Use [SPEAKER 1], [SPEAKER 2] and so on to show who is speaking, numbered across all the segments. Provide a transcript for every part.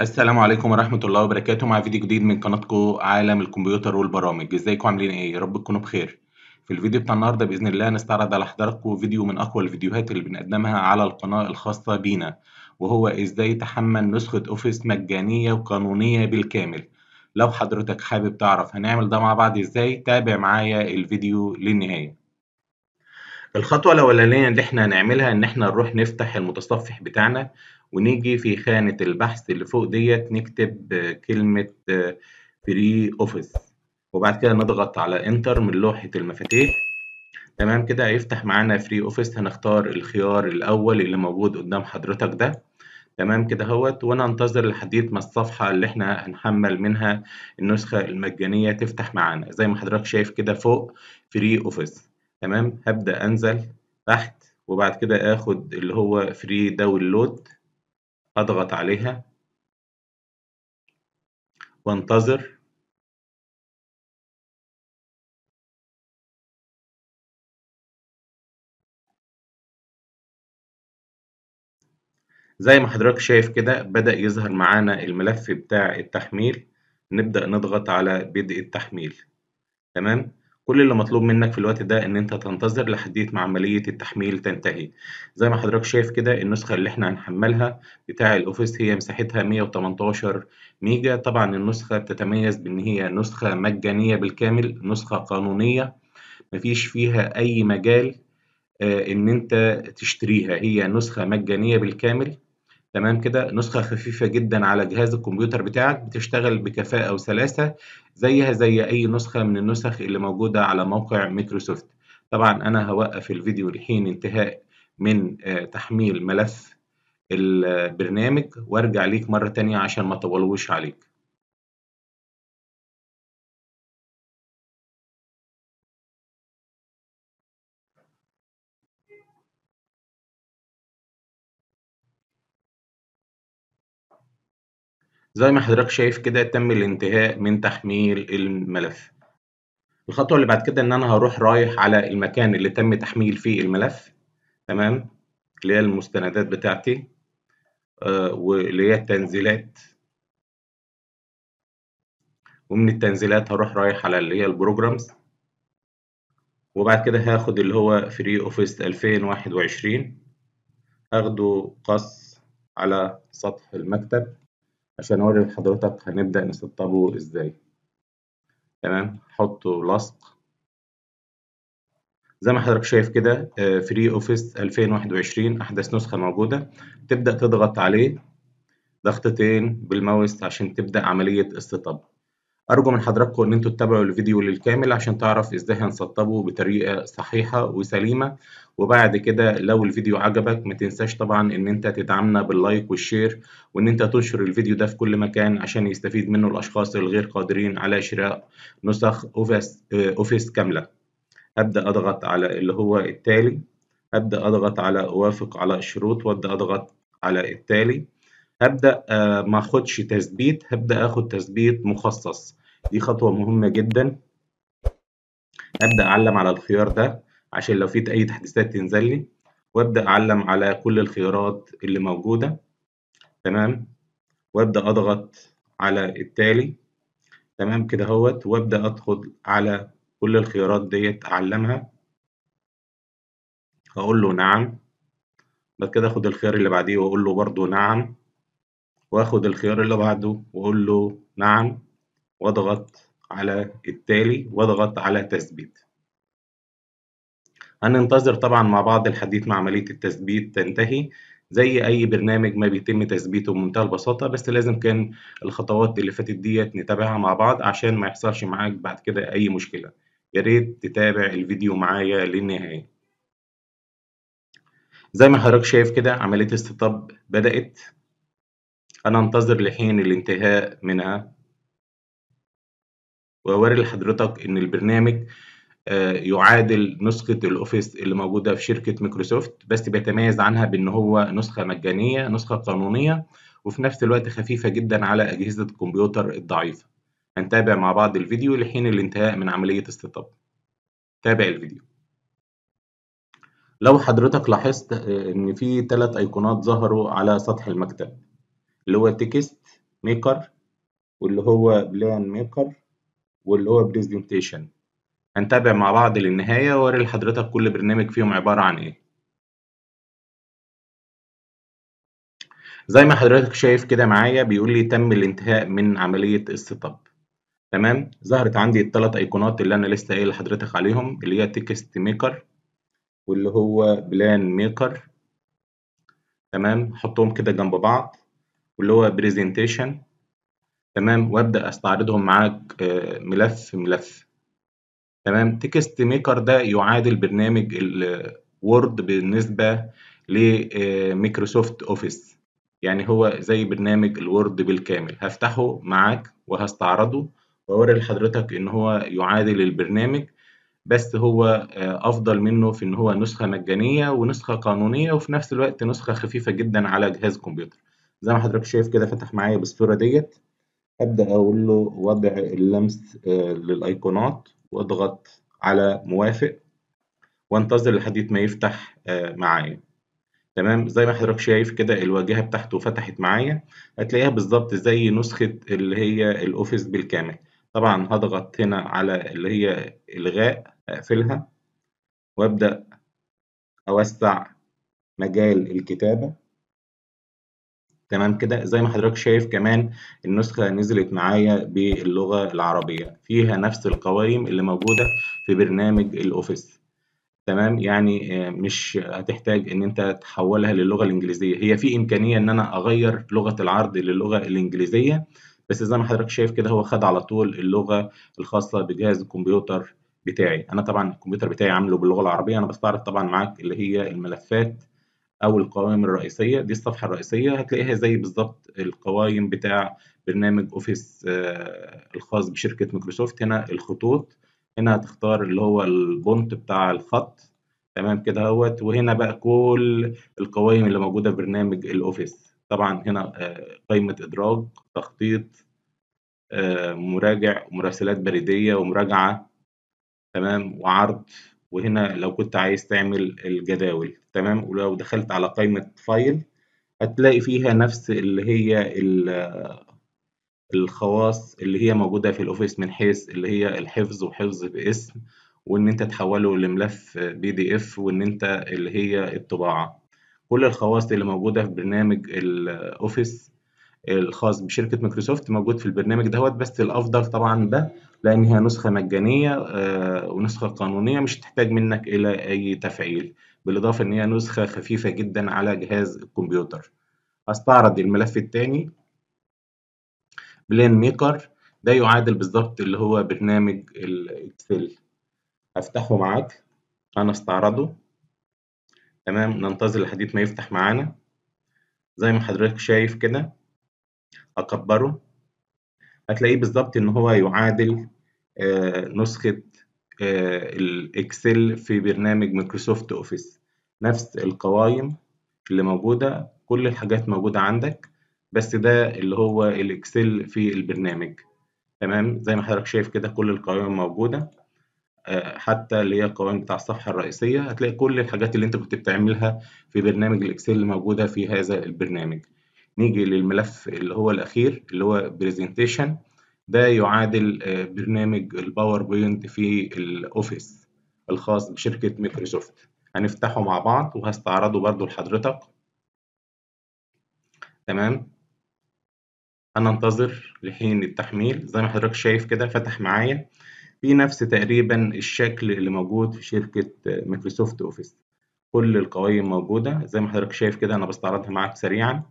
[SPEAKER 1] السلام عليكم ورحمة الله وبركاته مع فيديو جديد من قناتكم عالم الكمبيوتر والبرامج ازيكم عاملين ايه يا رب تكونوا بخير في الفيديو بتاع النهارده باذن الله هنستعرض على حضراتكم فيديو من اقوى الفيديوهات اللي بنقدمها على القناة الخاصة بينا وهو ازاي تحمل نسخة اوفيس مجانية وقانونية بالكامل لو حضرتك حابب تعرف هنعمل ده مع بعض ازاي تابع معايا الفيديو للنهاية الخطوة الأولانية اللي احنا هنعملها إن احنا نروح نفتح المتصفح بتاعنا ونيجي في خانة البحث اللي فوق ديت نكتب كلمة فري اوفيس وبعد كده نضغط على انتر من لوحة المفاتيح تمام كده هيفتح معانا فري اوفيس هنختار الخيار الاول اللي موجود قدام حضرتك ده تمام كده اهوت وانا انتظر لحد ما الصفحه اللي احنا هنحمل منها النسخه المجانيه تفتح معانا زي ما حضرتك شايف كده فوق فري اوفيس تمام هبدا انزل تحت وبعد كده اخد اللي هو فري داونلود أضغط عليها وانتظر زي ما حضرتك شايف كده بدأ يظهر معانا الملف بتاع التحميل نبدأ نضغط على بدء التحميل تمام كل اللي مطلوب منك في الوقت ده إن أنت تنتظر لحديت ما عملية التحميل تنتهي، زي ما حضرتك شايف كده النسخة اللي إحنا هنحملها بتاع الأوفيس هي مساحتها 118 ميجا، طبعا النسخة بتتميز بإن هي نسخة مجانية بالكامل، نسخة قانونية مفيش فيها أي مجال آه، إن أنت تشتريها، هي نسخة مجانية بالكامل. تمام كده نسخة خفيفة جدا على جهاز الكمبيوتر بتاعك بتشتغل بكفاءة وسلاسة زيها زي أي نسخة من النسخ اللي موجودة على موقع مايكروسوفت طبعا أنا هوقف الفيديو لحين انتهاء من آه، تحميل ملف البرنامج وارجع ليك مرة تانية عشان ما اطولوش عليك زي ما حضرتك شايف كده تم الانتهاء من تحميل الملف الخطوة اللي بعد كده إن أنا هروح رايح على المكان اللي تم تحميل فيه الملف تمام اللي هي المستندات بتاعتي آه واللي هي التنزيلات ومن التنزيلات هروح رايح على اللي هي البروجرامز وبعد كده هاخد اللي هو فري اوفيس 2021 هاخده قص على سطح المكتب عشان أوري لحضرتك هنبدأ نسطبه إزاي تمام حطه لصق زي ما حضرتك شايف كده فري اوفيس 2021 احدث نسخه موجوده تبدا تضغط عليه ضغطتين بالماوس عشان تبدا عمليه استطاب أرجو من حضراتكم إن أنتوا تتابعوا الفيديو للكامل عشان تعرف إزاي هنسطبه بطريقة صحيحة وسليمة وبعد كده لو الفيديو عجبك ما تنساش طبعا إن أنت تدعمنا باللايك والشير وإن أنت تنشر الفيديو ده في كل مكان عشان يستفيد منه الأشخاص الغير قادرين على شراء نسخ أوفيس, أوفيس كاملة أبدأ أضغط على اللي هو التالي أبدأ أضغط على أوافق على الشروط وأبدأ أضغط على التالي هبدأ آه، ما اخدش تثبيت هبدأ اخد تثبيت مخصص دي خطوة مهمة جدا أبدأ أعلم على الخيار ده عشان لو في أي تحديثات تنزل لي وأبدأ أعلم على كل الخيارات اللي موجودة تمام وأبدأ أضغط على التالي تمام كده اهوت وأبدأ أدخل على كل الخيارات ديت أعلمها أقول له نعم بعد كده أخد الخيار اللي بعديه وأقول له برده نعم واخد الخيار اللي بعده واقول له نعم واضغط على التالي واضغط على تثبيت هننتظر طبعا مع بعض الحديث مع عملية التثبيت تنتهي زي اي برنامج ما بيتم تثبيته بمنتهى البساطة بس لازم كان الخطوات اللي فاتت ديت نتابعها مع بعض عشان ما يحصلش معاك بعد كده اي مشكلة ياريت تتابع الفيديو معايا للنهاية زي ما حضرتك شايف كده عملية الستاب بدأت أنا أنتظر لحين الانتهاء منها وأوري لحضرتك إن البرنامج آه، يعادل نسخة الأوفيس اللي موجودة في شركة مايكروسوفت بس بيتميز عنها بإن هو نسخة مجانية نسخة قانونية وفي نفس الوقت خفيفة جدا على أجهزة الكمبيوتر الضعيفة هنتابع مع بعض الفيديو لحين الانتهاء من عملية استطاب تابع الفيديو لو حضرتك لاحظت آه، إن في ثلاث أيقونات ظهروا على سطح المكتب اللي هو تكست ميكر واللي هو بلان ميكر واللي هو بريزنتيشن هنتابع مع بعض للنهاية وأوري لحضرتك كل برنامج فيهم عبارة عن إيه زي ما حضرتك شايف كده معايا بيقول لي تم الانتهاء من عملية السيت اب تمام ظهرت عندي الثلاث ايقونات اللي انا لسه قايل لحضرتك عليهم اللي هي تكست ميكر واللي هو بلان ميكر تمام حطهم كده جنب بعض واللي هو بريزنتيشن تمام وابدا استعرضهم معاك آه، ملف ملف تمام تكست ميكر ده يعادل برنامج الوورد بالنسبه لميكروسوفت اوفيس آه، يعني هو زي برنامج الوورد بالكامل هفتحه معاك وهستعرضه واوري لحضرتك ان هو يعادل البرنامج بس هو آه، افضل منه في ان هو نسخه مجانيه ونسخه قانونيه وفي نفس الوقت نسخه خفيفه جدا على جهاز كمبيوتر زي ما حضرتك شايف كده فتح معايا بالصورة ديت أبدأ أقول له وضع اللمس آه، للأيقونات وأضغط على موافق وانتظر لحد ما يفتح آه، معايا تمام زي ما حضرتك شايف كده الواجهه بتاعته فتحت معايا هتلاقيها بالظبط زي نسخه اللي هي الاوفيس بالكامل طبعا هضغط هنا على اللي هي الغاء اقفلها وابدا اوسع مجال الكتابه تمام كده زي ما حضرتك شايف كمان النسخة نزلت معايا باللغة العربية فيها نفس القوائم اللي موجودة في برنامج الأوفيس تمام يعني آه، مش هتحتاج ان انت تحولها للغة الإنجليزية هي في إمكانية ان انا اغير لغة العرض للغة الإنجليزية بس زي ما حضرتك شايف كده هو خد على طول اللغة الخاصة بجهاز الكمبيوتر بتاعي انا طبعا الكمبيوتر بتاعي عامله باللغة العربية انا بستعرض طبعا معاك اللي هي الملفات او القوائم الرئيسيه دي الصفحه الرئيسيه هتلاقيها زي بالظبط القوائم بتاع برنامج اوفيس آه، الخاص بشركه مايكروسوفت هنا الخطوط هنا هتختار اللي هو البونت بتاع الخط تمام كده اهوت وهنا بقى كل القوائم اللي موجوده في برنامج الاوفيس طبعا هنا آه، قائمه ادراج تخطيط آه، مراجع مراسلات بريديه ومراجعه تمام وعرض وهنا لو كنت عايز تعمل الجداول تمام ولو دخلت على قائمة فايل هتلاقي فيها نفس اللي هي الخواص اللي هي موجودة في الأوفيس من حيث اللي هي الحفظ وحفظ باسم وإن أنت تحوله لملف بي دي إف وإن أنت اللي هي الطباعة كل الخواص اللي موجودة في برنامج الأوفيس الخاص بشركه مايكروسوفت موجود في البرنامج دهوت بس الافضل طبعا ده لان هي نسخه مجانيه آه، ونسخه قانونيه مش تحتاج منك الى اي تفعيل بالاضافه ان هي نسخه خفيفه جدا على جهاز الكمبيوتر هستعرض الملف الثاني بلين ميكر ده يعادل بالظبط اللي هو برنامج الاكسل هفتحه معاك انا استعرضه تمام ننتظر لحد ما يفتح معانا زي ما حضرتك شايف كده اكبره هتلاقيه بالظبط ان هو يعادل آه، نسخه آه، الاكسل في برنامج مايكروسوفت اوفيس نفس القوائم اللي موجوده كل الحاجات موجوده عندك بس ده اللي هو الاكسل في البرنامج تمام زي ما حضرتك شايف كده كل القوائم موجوده آه، حتى اللي هي القوائم بتاع الصفحه الرئيسيه هتلاقي كل الحاجات اللي انت كنت بتعملها في برنامج الاكسل موجوده في هذا البرنامج نيجي للملف اللي هو الأخير اللي هو presentation ده يعادل آه، برنامج الباوربوينت في الأوفيس الخاص بشركة مايكروسوفت هنفتحه مع بعض وهستعرضه برضو لحضرتك تمام هننتظر لحين التحميل زي ما حضرتك شايف كده فتح معايا في نفس تقريبا الشكل اللي موجود في شركة آه، مايكروسوفت أوفيس كل القوائم موجودة زي ما حضرتك شايف كده أنا بستعرضها معاك سريعا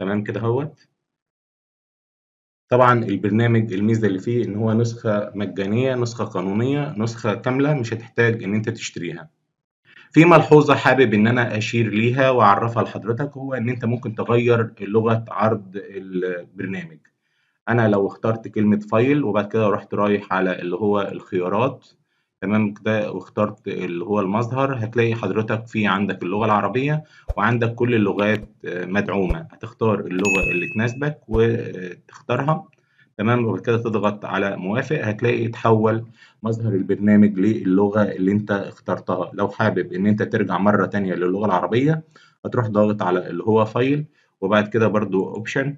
[SPEAKER 1] تمام كده هوت طبعا البرنامج الميزه اللي فيه ان هو نسخه مجانيه نسخه قانونيه نسخه كامله مش هتحتاج ان انت تشتريها في ملحوظه حابب ان انا اشير ليها واعرفها لحضرتك هو ان انت ممكن تغير لغه عرض البرنامج انا لو اخترت كلمه فايل وبعد كده رحت رايح على اللي هو الخيارات تمام كده واخترت اللي هو المظهر هتلاقي حضرتك في عندك اللغة العربية وعندك كل اللغات آه، مدعومة هتختار اللغة اللي تناسبك وتختارها تمام وبعد كده تضغط على موافق هتلاقي اتحول مظهر البرنامج للغة اللي انت اخترتها لو حابب ان انت ترجع مرة تانية للغة العربية هتروح ضاغط على اللي هو فايل وبعد كده برضو اوبشن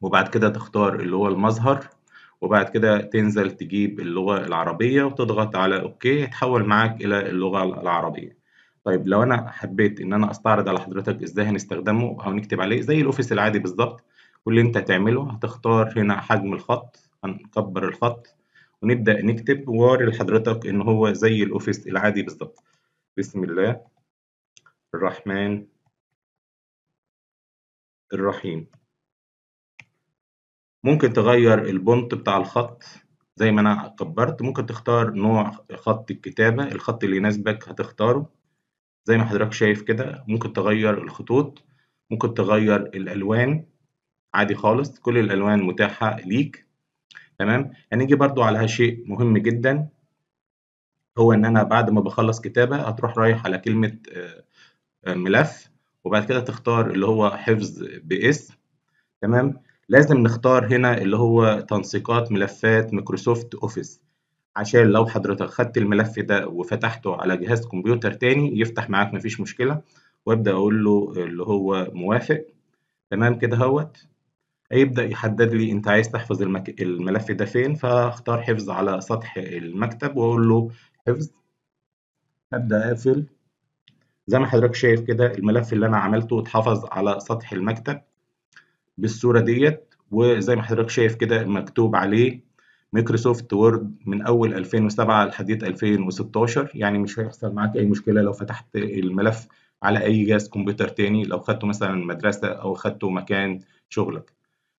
[SPEAKER 1] وبعد كده تختار اللي هو المظهر وبعد كده تنزل تجيب اللغة العربية وتضغط على اوكي هيتحول معاك الى اللغة العربية طيب لو انا حبيت ان انا استعرض على حضرتك ازاي هنستخدمه او نكتب عليه زي الاوفيس العادي بالظبط واللي انت هتعمله هتختار هنا حجم الخط هنكبر الخط ونبدأ نكتب ووري لحضرتك إن هو زي الأوفيس العادي بالظبط بسم الله الرحمن الرحيم ممكن تغير البونت بتاع الخط زي ما انا كبرت ممكن تختار نوع خط الكتابة الخط اللي يناسبك هتختاره زي ما حضرتك شايف كده ممكن تغير الخطوط ممكن تغير الالوان عادي خالص كل الالوان متاحة ليك تمام هنيجي برضو على شيء مهم جدا هو ان انا بعد ما بخلص كتابة هتروح رايح على كلمة آه، ملف وبعد كده تختار اللي هو حفظ باسم تمام لازم نختار هنا اللي هو تنسيقات ملفات مايكروسوفت اوفيس عشان لو حضرتك خدت الملف ده وفتحته على جهاز كمبيوتر تاني يفتح معاك مفيش مشكلة وابدأ اقول له اللي هو موافق تمام كده هوت هيبدأ يحدد لي انت عايز تحفظ المك... الملف ده فين فاختار حفظ على سطح المكتب واقول له حفظ ابدأ اقفل زي ما حضرتك شايف كده الملف اللي انا عملته اتحفظ على سطح المكتب بالصوره ديت وزي ما حضرتك شايف كده مكتوب عليه مايكروسوفت وورد من اول 2007 لحد 2016 يعني مش هيحصل معاك اي مشكله لو فتحت الملف على اي جهاز كمبيوتر تاني لو خدته مثلا مدرسه او خدته مكان شغلك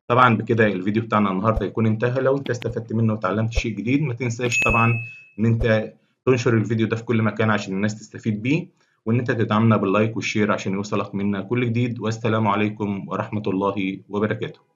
[SPEAKER 1] طبعا بكده الفيديو بتاعنا النهارده يكون انتهى لو انت استفدت منه وتعلمت شيء جديد ما تنساش طبعا ان انت تنشر الفيديو ده في كل مكان عشان الناس تستفيد بيه وإن أنت تدعمنا باللايك والشير عشان يوصلك منا كل جديد والسلام عليكم ورحمة الله وبركاته